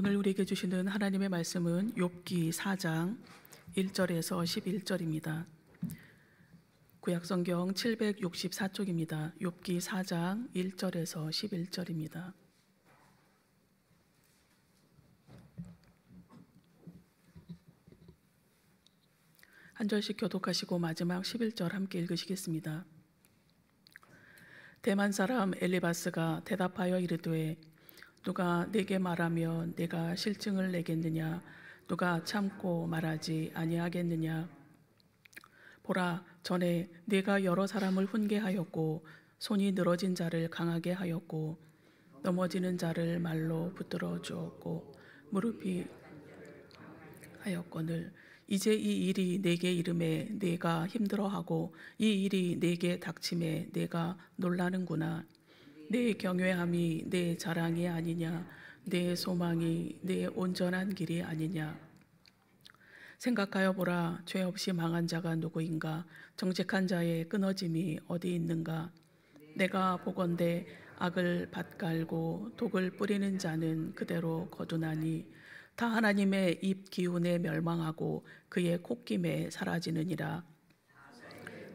오늘 우리에게 주시는 하나님의 말씀은 욥기 4장 1절에서 11절입니다. 구약 성경 764쪽입니다. 욥기 4장 1절에서 11절입니다. 한 절씩 교독하시고 마지막 11절 함께 읽으시겠습니다. 대만 사람 엘리바스가 대답하여 이르되 누가 내게 말하면 내가 실증을 내겠느냐? 누가 참고 말하지 아니하겠느냐? 보라, 전에 내가 여러 사람을 훈계하였고 손이 늘어진 자를 강하게 하였고 넘어지는 자를 말로 붙들어 주었고 무릎이 하였거늘 이제 이 일이 내게 이름에 내가 힘들어하고 이 일이 내게 닥침에 내가 놀라는구나 내 경외함이 내 자랑이 아니냐 내 소망이 내 온전한 길이 아니냐 생각하여 보라 죄 없이 망한 자가 누구인가 정직한 자의 끊어짐이 어디 있는가 내가 보건대 악을 밭갈고 독을 뿌리는 자는 그대로 거두나니 다 하나님의 입 기운에 멸망하고 그의 콧김에 사라지느니라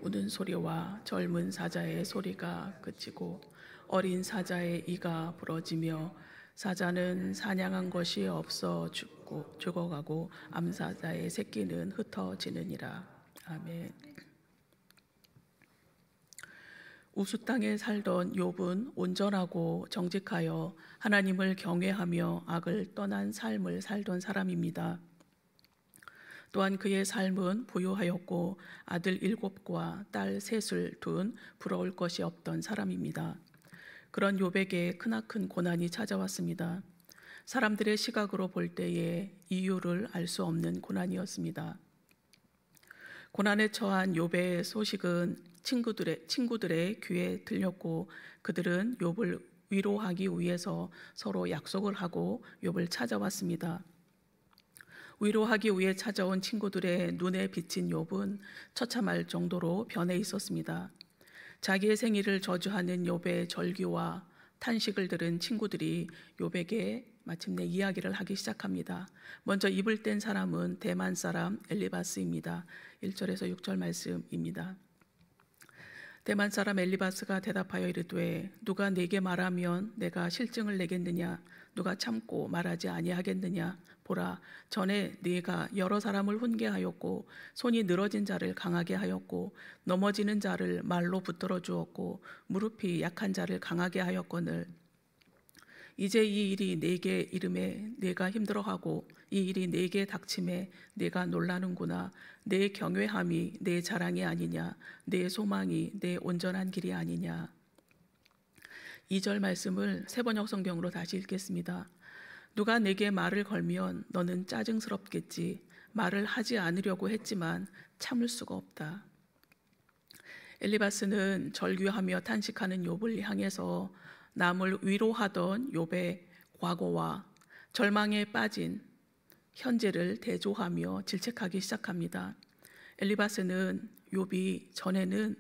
우는 소리와 젊은 사자의 소리가 그치고 어린 사자의 이가 부러지며 사자는 사냥한 것이 없어 죽고 죽어가고 암사자의 새끼는 흩어지느니라. 아멘. 우수 땅에 살던 욥은 온전하고 정직하여 하나님을 경외하며 악을 떠난 삶을 살던 사람입니다. 또한 그의 삶은 부유하였고 아들 일곱과 딸 셋을 둔 부러울 것이 없던 사람입니다. 그런 요백에 크나큰 고난이 찾아왔습니다. 사람들의 시각으로 볼 때에 이유를 알 수 없는 고난이었습니다. 고난에 처한 요배의 소식은 친구들의 친구들의 귀에 들렸고 그들은 욥을 위로하기 위해서 서로 약속을 하고 욥을 찾아왔습니다. 위로하기 위해 찾아온 친구들의 눈에 비친 욥은 처참할 정도로 변해 있었습니다. 자기의 생일을 저주하는 욥의 절규와 탄식을 들은 친구들이 욥에게 마침내 이야기를 하기 시작합니다. 먼저 입을 뗀 사람은 대만 사람 엘리바스입니다. 1절에서 6절 말씀입니다. 대만 사람 엘리바스가 대답하여 이르되 누가 내게 말하면 내가 실증을 내겠느냐 누가 참고 말하지 아니하겠느냐 보라 전에 네가 여러 사람을 훈계하였고 손이 늘어진 자를 강하게 하였고 넘어지는 자를 말로 붙들어 주었고 무릎이 약한 자를 강하게 하였거늘 이제 이 일이 네게 이름에 네가 힘들어하고 이 일이 네게 닥침에 네가 놀라는구나 네 경외함이 네 자랑이 아니냐 네 소망이 네 온전한 길이 아니냐 2절 말씀을 세번역 성경으로 다시 읽겠습니다. 누가 내게 말을 걸면 너는 짜증스럽겠지. 말을 하지 않으려고 했지만 참을 수가 없다. 엘리바스는 절규하며 탄식하는 욥을 향해서 남을 위로하던 욥의 과거와 절망에 빠진 현재를 대조하며 질책하기 시작합니다. 엘리바스는 욥이 전에는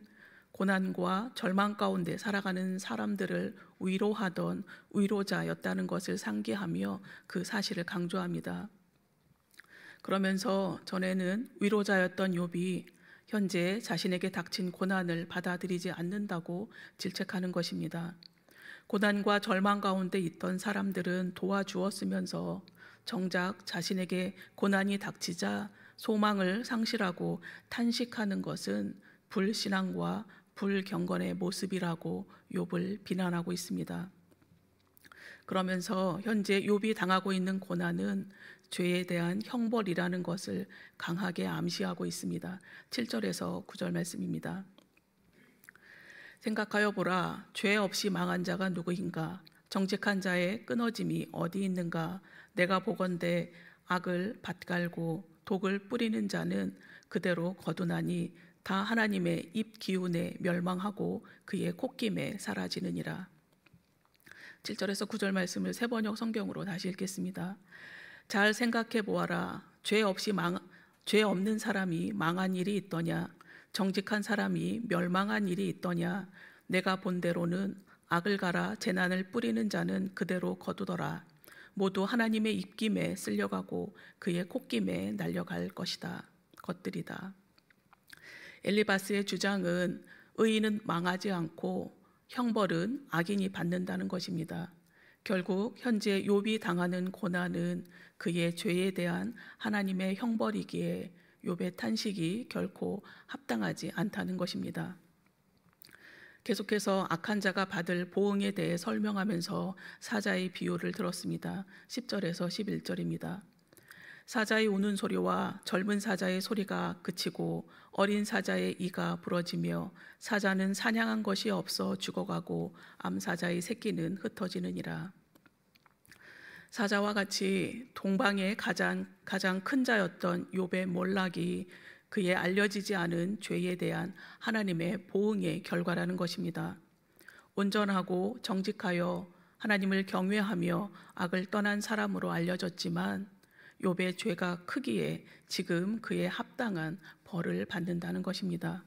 고난과 절망 가운데 살아가는 사람들을 위로하던 위로자였다는 것을 상기하며 그 사실을 강조합니다. 그러면서 전에는 위로자였던 욥이 현재 자신에게 닥친 고난을 받아들이지 않는다고 질책하는 것입니다. 고난과 절망 가운데 있던 사람들은 도와주었으면서 정작 자신에게 고난이 닥치자 소망을 상실하고 탄식하는 것은 불신앙과 불경건의 모습이라고 욥을 비난하고 있습니다. 그러면서 현재 욥이 당하고 있는 고난은 죄에 대한 형벌이라는 것을 강하게 암시하고 있습니다. 7절에서 9절 말씀입니다. 생각하여 보라 죄 없이 망한 자가 누구인가 정직한 자의 끊어짐이 어디 있는가 내가 보건대 악을 밭갈고 독을 뿌리는 자는 그대로 거두나니 다 하나님의 입 기운에 멸망하고 그의 콧김에 사라지느니라. 7절에서 9절 말씀을 세 번역 성경으로 다시 읽겠습니다. 잘 생각해 보아라. 죄 없이 망, 죄 없는 사람이 망한 일이 있더냐? 정직한 사람이 멸망한 일이 있더냐? 내가 본대로는 악을 가라 재난을 뿌리는 자는 그대로 거두더라. 모두 하나님의 입김에 쓸려가고 그의 콧김에 날려갈 것이다. 것들이다. 엘리바스의 주장은 의인은 망하지 않고 형벌은 악인이 받는다는 것입니다. 결국 현재 욥이 당하는 고난은 그의 죄에 대한 하나님의 형벌이기에 욥의 탄식이 결코 합당하지 않다는 것입니다. 계속해서 악한 자가 받을 보응에 대해 설명하면서 사자의 비유를 들었습니다. 10절에서 11절입니다. 사자의 우는 소리와 젊은 사자의 소리가 그치고 어린 사자의 이가 부러지며 사자는 사냥한 것이 없어 죽어가고 암사자의 새끼는 흩어지느니라. 사자와 같이 동방의 가장 가장 큰 자였던 요배 몰락이 그의 알려지지 않은 죄에 대한 하나님의 보응의 결과라는 것입니다. 온전하고 정직하여 하나님을 경외하며 악을 떠난 사람으로 알려졌지만 욥의 죄가 크기에 지금 그의 합당한 벌을 받는다는 것입니다.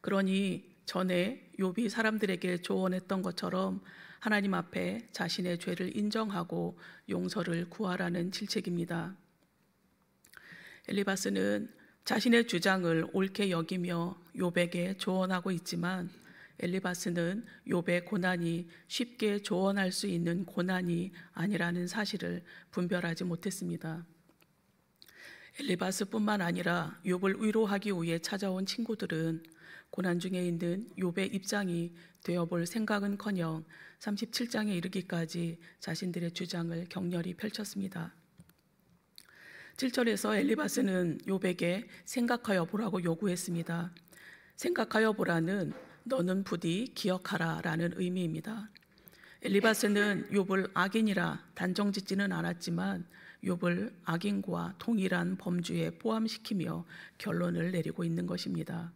그러니 전에 욥이 사람들에게 조언했던 것처럼 하나님 앞에 자신의 죄를 인정하고 용서를 구하라는 질책입니다. 엘리바스는 자신의 주장을 옳게 여기며 욥에게 조언하고 있지만 엘리바스는 욥의 고난이 쉽게 조언할 수 있는 고난이 아니라는 사실을 분별하지 못했습니다. 엘리바스뿐만 아니라 욥을 위로하기 위해 찾아온 친구들은 고난 중에 있는 욥의 입장이 되어볼 생각은커녕 37장에 이르기까지 자신들의 주장을 격렬히 펼쳤습니다. 7절에서 엘리바스는 욥에게 생각하여 보라고 요구했습니다. 생각하여 보라는 너는 부디 기억하라라는 의미입니다. 엘리바스는 욥을 악인이라 단정짓지는 않았지만 욥을 악인과 동일한 범주에 포함시키며 결론을 내리고 있는 것입니다.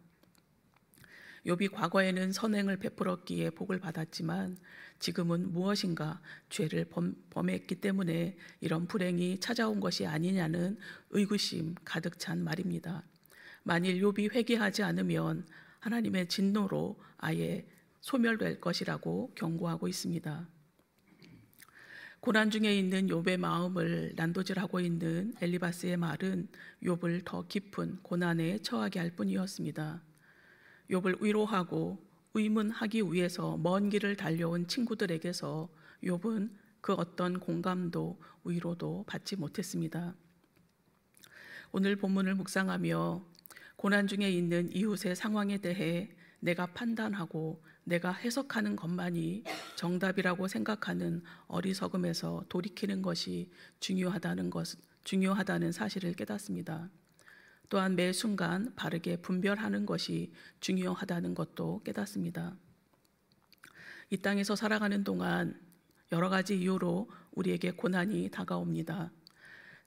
욥이 과거에는 선행을 베풀었기에 복을 받았지만 지금은 무엇인가 죄를 범, 범했기 때문에 이런 불행이 찾아온 것이 아니냐는 의구심 가득 찬 말입니다. 만일 욥이 회개하지 않으면 하나님의 진노로 아예 소멸될 것이라고 경고하고 있습니다. 고난 중에 있는 욥의 마음을 난도질하고 있는 엘리바스의 말은 욥을 더 깊은 고난에 처하게 할 뿐이었습니다. 욥을 위로하고 의문하기 위해서 먼 길을 달려온 친구들에게서 욥은 그 어떤 공감도 위로도 받지 못했습니다. 오늘 본문을 묵상하며 고난 중에 있는 이웃의 상황에 대해 내가 판단하고 내가 해석하는 것만이 정답이라고 생각하는 어리석음에서 돌이키는 것이 중요하다는 것 중요하다는 사실을 깨닫습니다. 또한 매 순간 바르게 분별하는 것이 중요하다는 것도 깨닫습니다. 이 땅에서 살아가는 동안 여러 가지 이유로 우리에게 고난이 다가옵니다.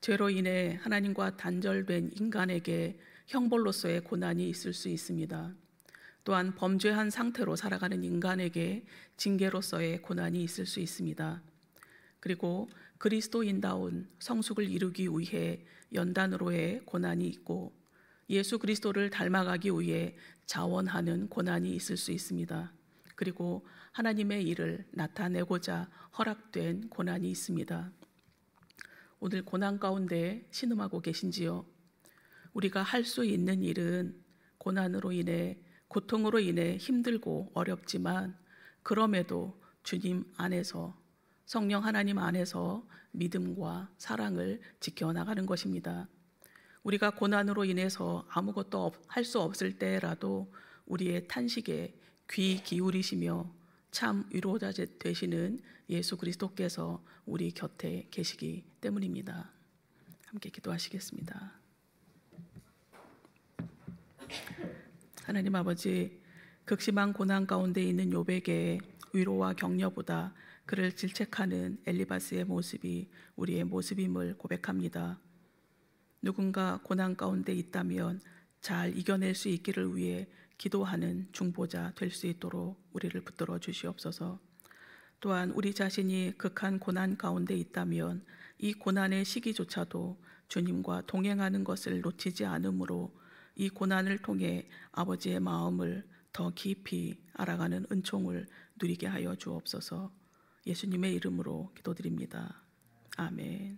죄로 인해 하나님과 단절된 인간에게 형벌로서의 고난이 있을 수 있습니다. 또한 범죄한 상태로 살아가는 인간에게 징계로서의 고난이 있을 수 있습니다. 그리고 그리스도인다운 성숙을 이루기 위해 연단으로의 고난이 있고 예수 그리스도를 닮아가기 위해 자원하는 고난이 있을 수 있습니다. 그리고 하나님의 일을 나타내고자 허락된 고난이 있습니다. 오늘 고난 가운데 신음하고 계신지요? 우리가 할 수 있는 일은 고난으로 인해 고통으로 인해 힘들고 어렵지만 그럼에도 주님 안에서 성령 하나님 안에서 믿음과 사랑을 지켜나가는 것입니다. 우리가 고난으로 인해서 아무것도 할 수 없을 때라도 우리의 탄식에 귀 기울이시며 참 위로자 되시는 예수 그리스도께서 우리 곁에 계시기 때문입니다. 함께 기도하시겠습니다. 하나님 아버지 극심한 고난 가운데 있는 요백의 위로와 격려보다 그를 질책하는 엘리바스의 모습이 우리의 모습임을 고백합니다. 누군가 고난 가운데 있다면 잘 이겨낼 수 있기를 위해 기도하는 중보자 될 수 있도록 우리를 붙들어 주시옵소서. 또한 우리 자신이 극한 고난 가운데 있다면 이 고난의 시기조차도 주님과 동행하는 것을 놓치지 않으므로 이 고난을 통해 아버지의 마음을 더 깊이 알아가는 은총을 누리게 하여 주옵소서 예수님의 이름으로 기도드립니다. 아멘.